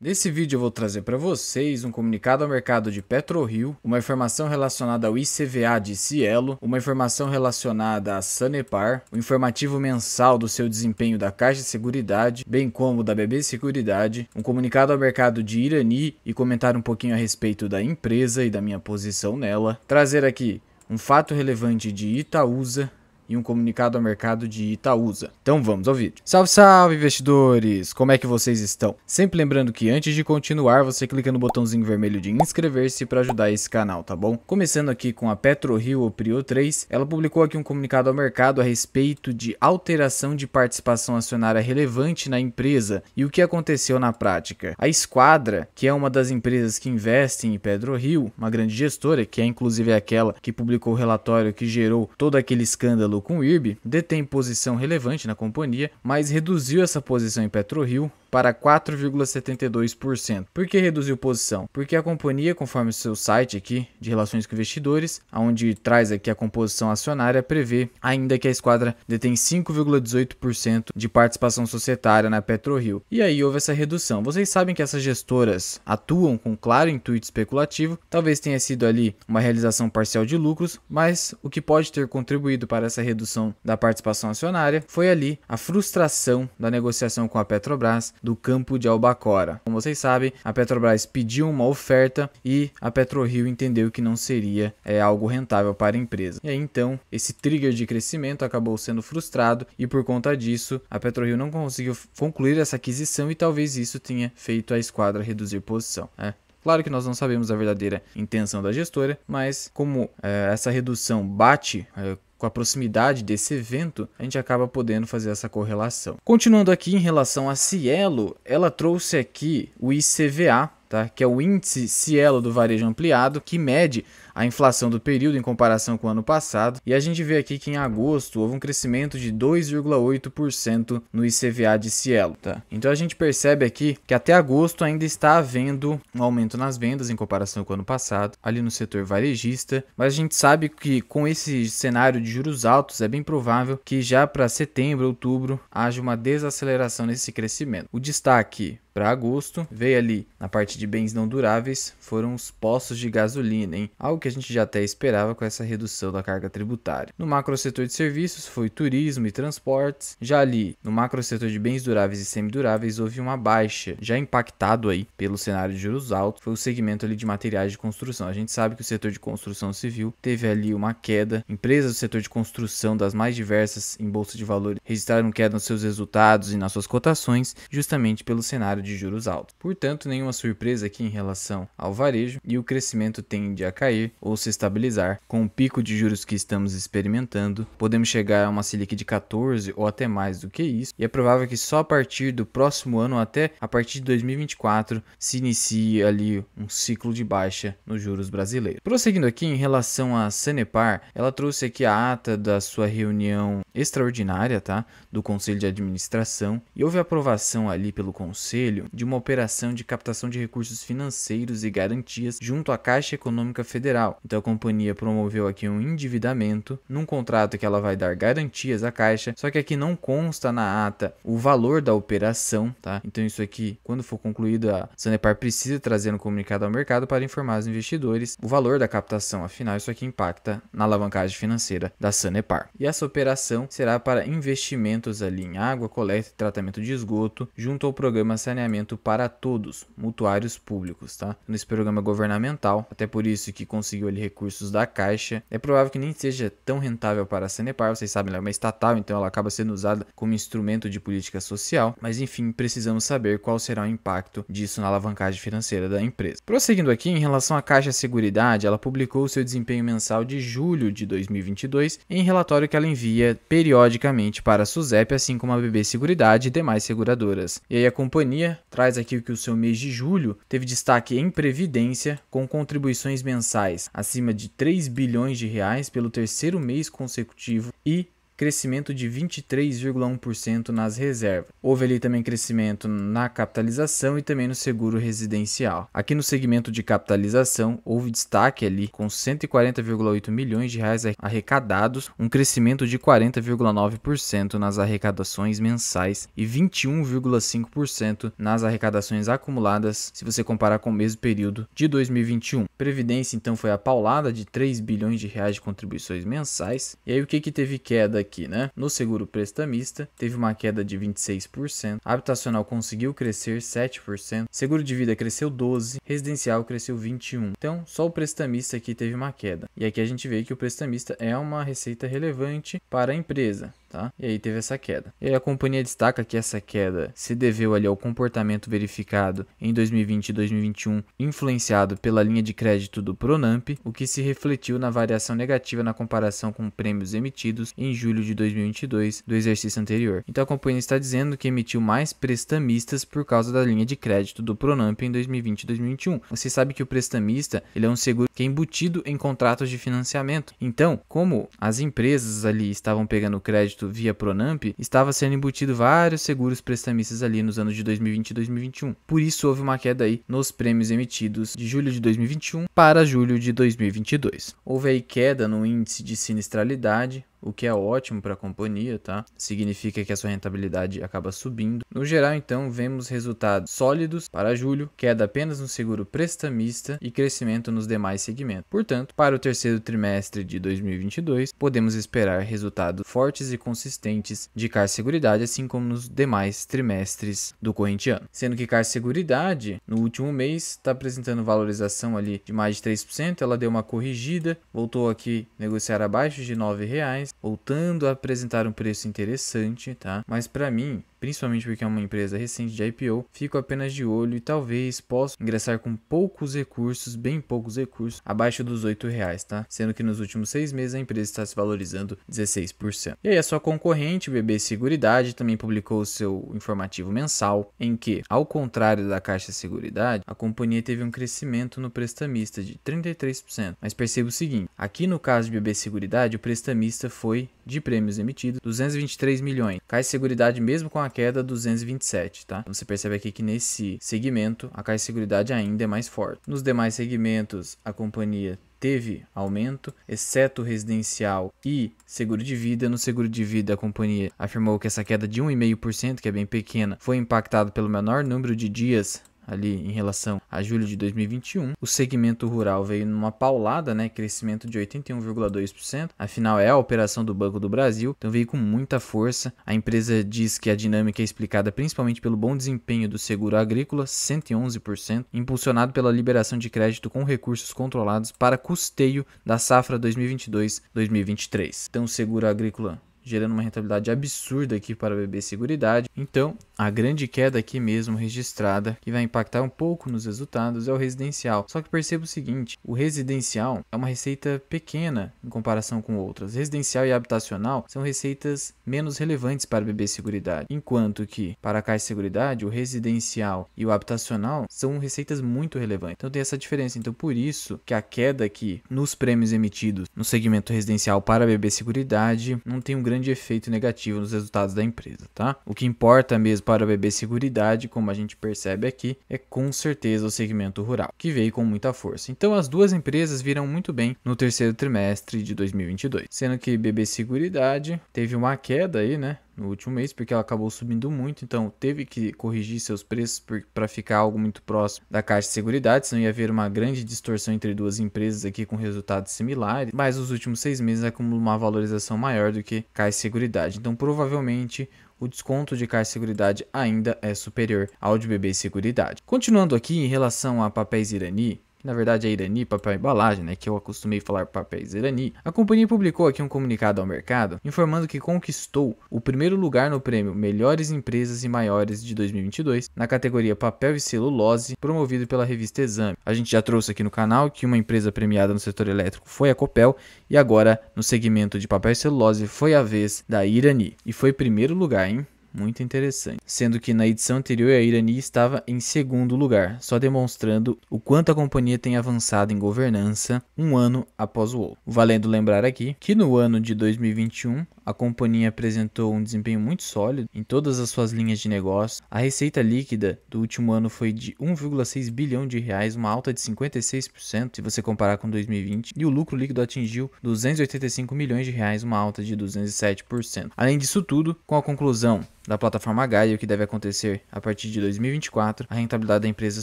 Nesse vídeo eu vou trazer para vocês um comunicado ao mercado de PetroRio, uma informação relacionada ao ICVA de Cielo, uma informação relacionada à Sanepar, o um informativo mensal do seu desempenho da Caixa de Seguridade, bem como da BB Seguridade, um comunicado ao mercado de Irani e comentar um pouquinho a respeito da empresa e da minha posição nela, trazer aqui um fato relevante de Itaúsa, e um comunicado ao mercado de Itaúsa. Então vamos ao vídeo. Salve, salve investidores! Como é que vocês estão? Sempre lembrando que antes de continuar, você clica no botãozinho vermelho de inscrever-se para ajudar esse canal, tá bom? Começando aqui com a PetroRio prio 3, ela publicou aqui um comunicado ao mercado a respeito de alteração de participação acionária relevante na empresa e o que aconteceu na prática. A Esquadra, que é uma das empresas que investem em PetroRio, uma grande gestora, que é inclusive aquela que publicou o relatório que gerou todo aquele escândalo com o IRB, detém posição relevante na companhia, mas reduziu essa posição em PetroRio para 4,72%. Por que reduziu posição? Porque a companhia, conforme o seu site aqui de relações com investidores, aonde traz aqui a composição acionária, prevê ainda que a esquadra detém 5,18% de participação societária na PetroRio. E aí houve essa redução. Vocês sabem que essas gestoras atuam com claro intuito especulativo, talvez tenha sido ali uma realização parcial de lucros, mas o que pode ter contribuído para essa redução da participação acionária foi ali a frustração da negociação com a Petrobras do campo de Albacora. Como vocês sabem, a Petrobras pediu uma oferta e a PetroRio entendeu que não seria é, algo rentável para a empresa. E aí, então, esse trigger de crescimento acabou sendo frustrado e por conta disso, a PetroRio não conseguiu concluir essa aquisição e talvez isso tenha feito a esquadra reduzir posição. Né? Claro que nós não sabemos a verdadeira intenção da gestora, mas como é, essa redução bate é, com a proximidade desse evento, a gente acaba podendo fazer essa correlação. Continuando aqui em relação a Cielo, ela trouxe aqui o ICVA, tá? que é o índice Cielo do varejo ampliado, que mede a inflação do período em comparação com o ano passado, e a gente vê aqui que em agosto houve um crescimento de 2,8% no ICVA de Cielo. Tá? Então a gente percebe aqui que até agosto ainda está havendo um aumento nas vendas em comparação com o ano passado, ali no setor varejista, mas a gente sabe que com esse cenário de juros altos é bem provável que já para setembro, outubro, haja uma desaceleração nesse crescimento. O destaque para agosto veio ali na parte de bens não duráveis, foram os postos de gasolina, hein? Algo que que a gente já até esperava com essa redução da carga tributária. No macro setor de serviços foi turismo e transportes. Já ali, no macro setor de bens duráveis e semiduráveis houve uma baixa, já impactado aí pelo cenário de juros altos, foi o segmento ali de materiais de construção. A gente sabe que o setor de construção civil teve ali uma queda. Empresas do setor de construção das mais diversas em bolsa de valores registraram queda nos seus resultados e nas suas cotações, justamente pelo cenário de juros altos. Portanto, nenhuma surpresa aqui em relação ao varejo e o crescimento tende a cair ou se estabilizar, com o pico de juros que estamos experimentando, podemos chegar a uma Selic de 14 ou até mais do que isso, e é provável que só a partir do próximo ano, até a partir de 2024, se inicie ali um ciclo de baixa nos juros brasileiros. Prosseguindo aqui em relação à Sanepar, ela trouxe aqui a ata da sua reunião extraordinária, tá, do Conselho de Administração, e houve aprovação ali pelo Conselho de uma operação de captação de recursos financeiros e garantias junto à Caixa Econômica Federal então a companhia promoveu aqui um endividamento num contrato que ela vai dar garantias à Caixa, só que aqui não consta na ata o valor da operação, tá? Então isso aqui, quando for concluído, a Sanepar precisa trazer um comunicado ao mercado para informar os investidores o valor da captação, afinal isso aqui impacta na alavancagem financeira da Sanepar. E essa operação será para investimentos ali em água, coleta e tratamento de esgoto, junto ao programa Saneamento para Todos, mutuários públicos, tá? Nesse programa governamental, até por isso que com conseguiu ali recursos da Caixa. É provável que nem seja tão rentável para a Sanepar, vocês sabem, ela é uma estatal, então ela acaba sendo usada como instrumento de política social. Mas enfim, precisamos saber qual será o impacto disso na alavancagem financeira da empresa. Prosseguindo aqui, em relação à Caixa Seguridade, ela publicou o seu desempenho mensal de julho de 2022 em relatório que ela envia periodicamente para a SUSEP, assim como a BB Seguridade e demais seguradoras. E aí a companhia traz aqui que o seu mês de julho teve destaque em previdência, com contribuições mensais acima de 3 bilhões de reais pelo terceiro mês consecutivo e crescimento de 23,1% nas reservas. Houve ali também crescimento na capitalização e também no seguro residencial. Aqui no segmento de capitalização, houve destaque ali com 140,8 milhões de reais arrecadados, um crescimento de 40,9% nas arrecadações mensais e 21,5% nas arrecadações acumuladas se você comparar com o mesmo período de 2021. Previdência então foi apaulada de 3 bilhões de reais de contribuições mensais. E aí o que que teve queda aqui, né? No seguro prestamista, teve uma queda de 26%, habitacional conseguiu crescer 7%, seguro de vida cresceu 12%, residencial cresceu 21%. Então, só o prestamista aqui teve uma queda. E aqui a gente vê que o prestamista é uma receita relevante para a empresa. Tá? E aí teve essa queda. E a companhia destaca que essa queda se deveu ali ao comportamento verificado em 2020 e 2021, influenciado pela linha de crédito do Pronamp, o que se refletiu na variação negativa na comparação com prêmios emitidos em julho de 2022 do exercício anterior. Então a companhia está dizendo que emitiu mais prestamistas por causa da linha de crédito do Pronamp em 2020 e 2021. Você sabe que o prestamista ele é um seguro que é embutido em contratos de financiamento. Então, como as empresas ali estavam pegando crédito crédito via Pronamp, estava sendo embutido vários seguros prestamistas ali nos anos de 2020 e 2021. Por isso houve uma queda aí nos prêmios emitidos de julho de 2021 para julho de 2022. Houve aí queda no índice de sinistralidade, o que é ótimo para a companhia, tá? Significa que a sua rentabilidade acaba subindo. No geral, então, vemos resultados sólidos para julho, queda apenas no seguro prestamista e crescimento nos demais segmentos. Portanto, para o terceiro trimestre de 2022, podemos esperar resultados fortes e consistentes de Car Seguridade, assim como nos demais trimestres do corrente ano. Sendo que Car Seguridade, no último mês, está apresentando valorização ali de mais de 3%, ela deu uma corrigida, voltou aqui negociar abaixo de R$ 9,00 voltando a apresentar um preço interessante, tá? Mas para mim, principalmente porque é uma empresa recente de IPO, fico apenas de olho e talvez possa ingressar com poucos recursos, bem poucos recursos, abaixo dos R$ 8,00, tá? Sendo que nos últimos seis meses a empresa está se valorizando 16%. E aí a sua concorrente, o BB Seguridade, também publicou seu informativo mensal, em que, ao contrário da Caixa Seguridade, a companhia teve um crescimento no prestamista de 33%. Mas perceba o seguinte, aqui no caso de BB Seguridade, o prestamista foi de prêmios emitidos, 223 milhões. cai Seguridade, mesmo com a queda, 227, tá? Então você percebe aqui que nesse segmento, a Caixa de Seguridade ainda é mais forte. Nos demais segmentos, a companhia teve aumento, exceto residencial e seguro de vida. No seguro de vida, a companhia afirmou que essa queda de 1,5%, que é bem pequena, foi impactada pelo menor número de dias ali em relação a julho de 2021. O segmento rural veio numa paulada, né, crescimento de 81,2%. Afinal é a operação do Banco do Brasil, então veio com muita força. A empresa diz que a dinâmica é explicada principalmente pelo bom desempenho do seguro agrícola, 111%, impulsionado pela liberação de crédito com recursos controlados para custeio da safra 2022-2023. Então o seguro agrícola gerando uma rentabilidade absurda aqui para a BB Seguridade. Então, a grande queda aqui mesmo registrada, que vai impactar um pouco nos resultados, é o residencial. Só que perceba o seguinte, o residencial é uma receita pequena em comparação com outras. Residencial e habitacional são receitas menos relevantes para a BB Seguridade, enquanto que para a Caixa Seguridade, o residencial e o habitacional são receitas muito relevantes. Então tem essa diferença. Então por isso que a queda aqui nos prêmios emitidos no segmento residencial para a BB Seguridade não tem um grande grande efeito negativo nos resultados da empresa, tá? O que importa mesmo para a BB Seguridade, como a gente percebe aqui, é com certeza o segmento rural, que veio com muita força. Então as duas empresas viram muito bem no terceiro trimestre de 2022, sendo que BB Seguridade teve uma queda aí, né, no último mês, porque ela acabou subindo muito, então teve que corrigir seus preços para ficar algo muito próximo da Caixa de Seguridade, senão ia haver uma grande distorção entre duas empresas aqui com resultados similares, mas os últimos seis meses acumulou uma valorização maior do que Caixa de Seguridade, então provavelmente o desconto de Caixa Seguridade ainda é superior ao de BB Seguridade. Continuando aqui em relação a papéis Irani, na verdade é Irani Papel Embalagem, né, que eu acostumei falar papéis Irani, a companhia publicou aqui um comunicado ao mercado informando que conquistou o primeiro lugar no prêmio Melhores Empresas e Maiores de 2022 na categoria Papel e Celulose, promovido pela revista Exame. A gente já trouxe aqui no canal que uma empresa premiada no setor elétrico foi a Copel e agora no segmento de papel e celulose foi a vez da Irani e foi primeiro lugar, hein? Muito interessante. Sendo que na edição anterior a Irani estava em segundo lugar, só demonstrando o quanto a companhia tem avançado em governança um ano após o outro. Valendo lembrar aqui que no ano de 2021 a companhia apresentou um desempenho muito sólido em todas as suas linhas de negócio. A receita líquida do último ano foi de 1,6 bilhão de reais, uma alta de 56% se você comparar com 2020, e o lucro líquido atingiu 285 milhões de reais, uma alta de 207%. Além disso tudo, com a conclusão da plataforma Gaia, o que deve acontecer a partir de 2024, a rentabilidade da empresa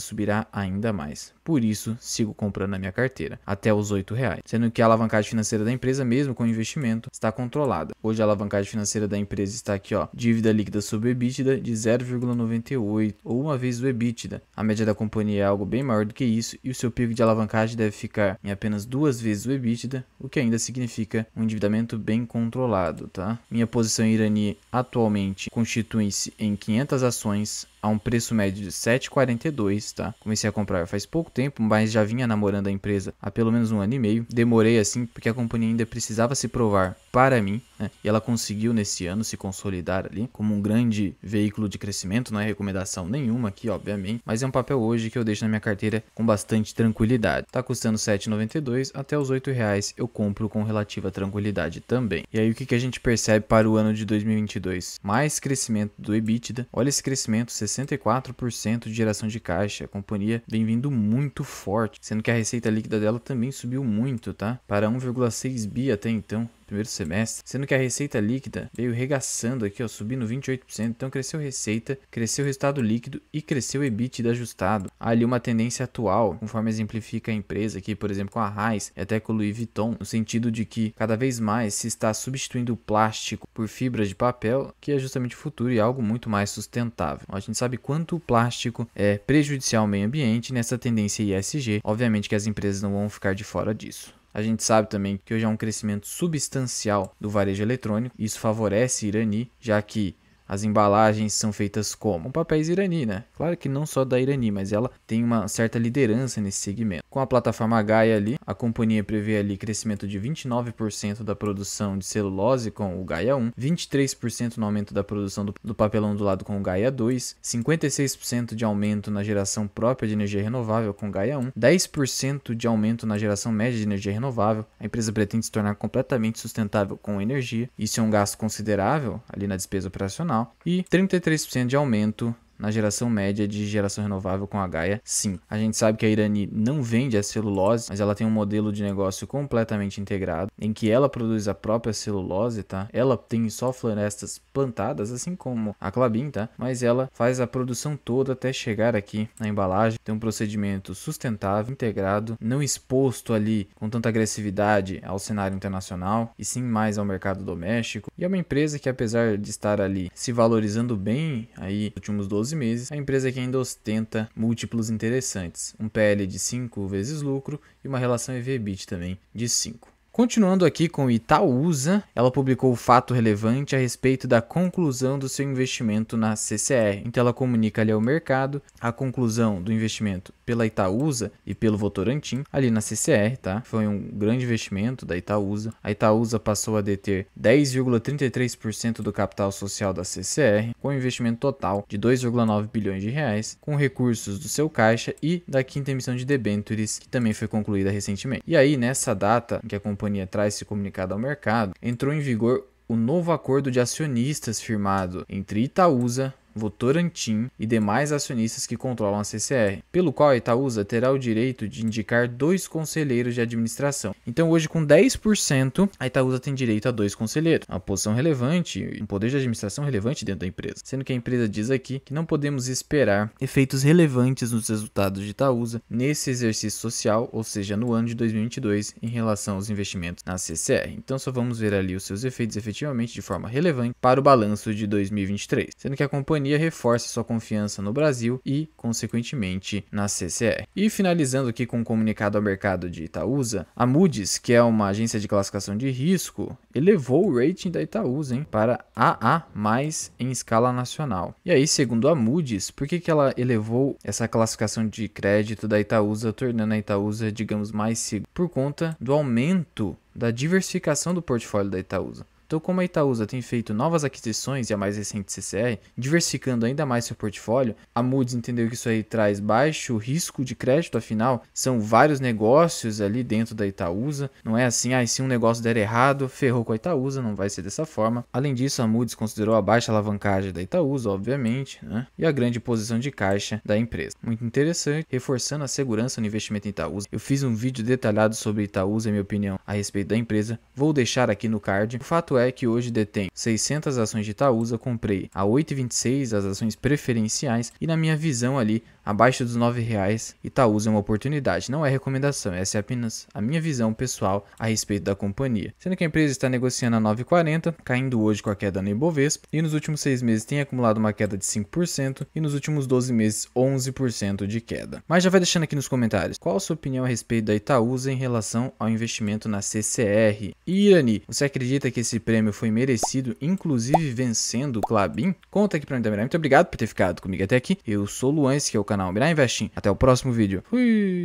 subirá ainda mais. Por isso, sigo comprando a minha carteira até os R$ reais, sendo que a alavancagem financeira da empresa, mesmo com investimento, está controlada. Hoje de alavancagem financeira da empresa está aqui, ó, dívida líquida sobre EBITDA de 0,98 ou uma vez o EBITDA. A média da companhia é algo bem maior do que isso e o seu pico de alavancagem deve ficar em apenas duas vezes o EBITDA, o que ainda significa um endividamento bem controlado, tá? Minha posição em Irani atualmente constitui-se em 500 ações a um preço médio de 7,42, tá? Comecei a comprar faz pouco tempo, mas já vinha namorando a empresa há pelo menos um ano e meio. Demorei assim porque a companhia ainda precisava se provar para mim, né? E ela conseguiu nesse ano se consolidar ali como um grande veículo de crescimento, não é recomendação nenhuma aqui, obviamente, mas é um papel hoje que eu deixo na minha carteira com bastante tranquilidade. Tá custando 7,92 até os 8 reais eu compro com relativa tranquilidade também. E aí o que, que a gente percebe para o ano de 2022? Mais crescimento do EBITDA. Olha esse crescimento, 64% de geração de caixa. A companhia vem vindo muito forte, sendo que a receita líquida dela também subiu muito, tá? Para 1,6 bi até então primeiro semestre, sendo que a receita líquida veio regaçando aqui, ó, subindo 28%, então cresceu receita, cresceu o resultado líquido e cresceu o EBITDA ajustado. Há ali uma tendência atual, conforme exemplifica a empresa aqui, por exemplo, com a Raiz e até com o Louis Vuitton, no sentido de que cada vez mais se está substituindo o plástico por fibras de papel, que é justamente o futuro e algo muito mais sustentável. A gente sabe quanto o plástico é prejudicial ao meio ambiente nessa tendência ISG, obviamente que as empresas não vão ficar de fora disso. A gente sabe também que hoje há é um crescimento substancial do varejo eletrônico, isso favorece Irani, já que as embalagens são feitas como? Um papéis Irani, né? Claro que não só da Irani, mas ela tem uma certa liderança nesse segmento. Com a plataforma Gaia ali, a companhia prevê ali crescimento de 29% da produção de celulose com o Gaia 1, 23% no aumento da produção do, do papelão do lado com o Gaia 2, 56% de aumento na geração própria de energia renovável com o Gaia 1, 10% de aumento na geração média de energia renovável. A empresa pretende se tornar completamente sustentável com energia. Isso é um gasto considerável ali na despesa operacional e 33% de aumento na geração média de geração renovável com a Gaia sim. A gente sabe que a Irani não vende a celulose, mas ela tem um modelo de negócio completamente integrado, em que ela produz a própria celulose, tá? Ela tem só florestas plantadas, assim como a Clabin, tá? Mas ela faz a produção toda até chegar aqui na embalagem. Tem um procedimento sustentável, integrado, não exposto ali com tanta agressividade ao cenário internacional, e sim mais ao mercado doméstico. E é uma empresa que, apesar de estar ali se valorizando bem aí nos últimos 12 12 meses, a empresa que ainda ostenta múltiplos interessantes, um PL de 5 vezes lucro e uma relação EV/EBIT também de 5. Continuando aqui com Itaúsa, ela publicou o fato relevante a respeito da conclusão do seu investimento na CCR. Então ela comunica ali ao mercado a conclusão do investimento pela Itaúsa e pelo Votorantim ali na CCR, tá? Foi um grande investimento da Itaúsa. A Itaúsa passou a deter 10,33% do capital social da CCR, com um investimento total de 2,9 bilhões de reais, com recursos do seu caixa e da quinta emissão de debêntures, que também foi concluída recentemente. E aí nessa data que acompanha companhia traz esse comunicado ao mercado, entrou em vigor o novo acordo de acionistas firmado entre Itaúsa, Votorantim e demais acionistas que controlam a CCR, pelo qual a Itaúsa terá o direito de indicar dois conselheiros de administração. Então, hoje, com 10%, a Itaúsa tem direito a dois conselheiros, uma posição relevante, um poder de administração relevante dentro da empresa. Sendo que a empresa diz aqui que não podemos esperar efeitos relevantes nos resultados de Itaúsa nesse exercício social, ou seja, no ano de 2022, em relação aos investimentos na CCR. Então, só vamos ver ali os seus efeitos efetivamente de forma relevante para o balanço de 2023, sendo que a companhia reforça sua confiança no Brasil e, consequentemente, na CCR. E finalizando aqui com um comunicado ao mercado de Itaúsa, a Moody's, que é uma agência de classificação de risco, elevou o rating da Itaúsa hein, para AA+, em escala nacional. E aí, segundo a Moody's, por que, que ela elevou essa classificação de crédito da Itaúsa, tornando a Itaúsa, digamos, mais segura? Por conta do aumento da diversificação do portfólio da Itaúsa. Então, como a Itaúsa tem feito novas aquisições e a mais recente CCR, diversificando ainda mais seu portfólio, a Moody's entendeu que isso aí traz baixo risco de crédito, afinal, são vários negócios ali dentro da Itaúsa. Não é assim, ah, se um negócio der errado, ferrou com a Itaúsa, não vai ser dessa forma. Além disso, a Moody's considerou a baixa alavancagem da Itaúsa, obviamente, né? e a grande posição de caixa da empresa. Muito interessante, reforçando a segurança no investimento em Itaúsa. Eu fiz um vídeo detalhado sobre Itaúsa, minha opinião, a respeito da empresa. Vou deixar aqui no card. O fato é que hoje detém 600 ações de Itaúsa, comprei a 8,26 as ações preferenciais e na minha visão ali abaixo dos R$ reais. Itaúsa é uma oportunidade, não é recomendação, essa é apenas a minha visão pessoal a respeito da companhia. Sendo que a empresa está negociando a 9,40, caindo hoje com a queda no Ibovespa, e nos últimos seis meses tem acumulado uma queda de 5%, e nos últimos 12 meses 11% de queda. Mas já vai deixando aqui nos comentários, qual a sua opinião a respeito da Itaúsa em relação ao investimento na CCR? Irani, você acredita que esse prêmio foi merecido, inclusive vencendo o Clabin? Conta aqui pra mim também. Né? Muito obrigado por ter ficado comigo até aqui. Eu sou o Luan, esse é o canal canal Mirai Investing. Até o próximo vídeo. Fui!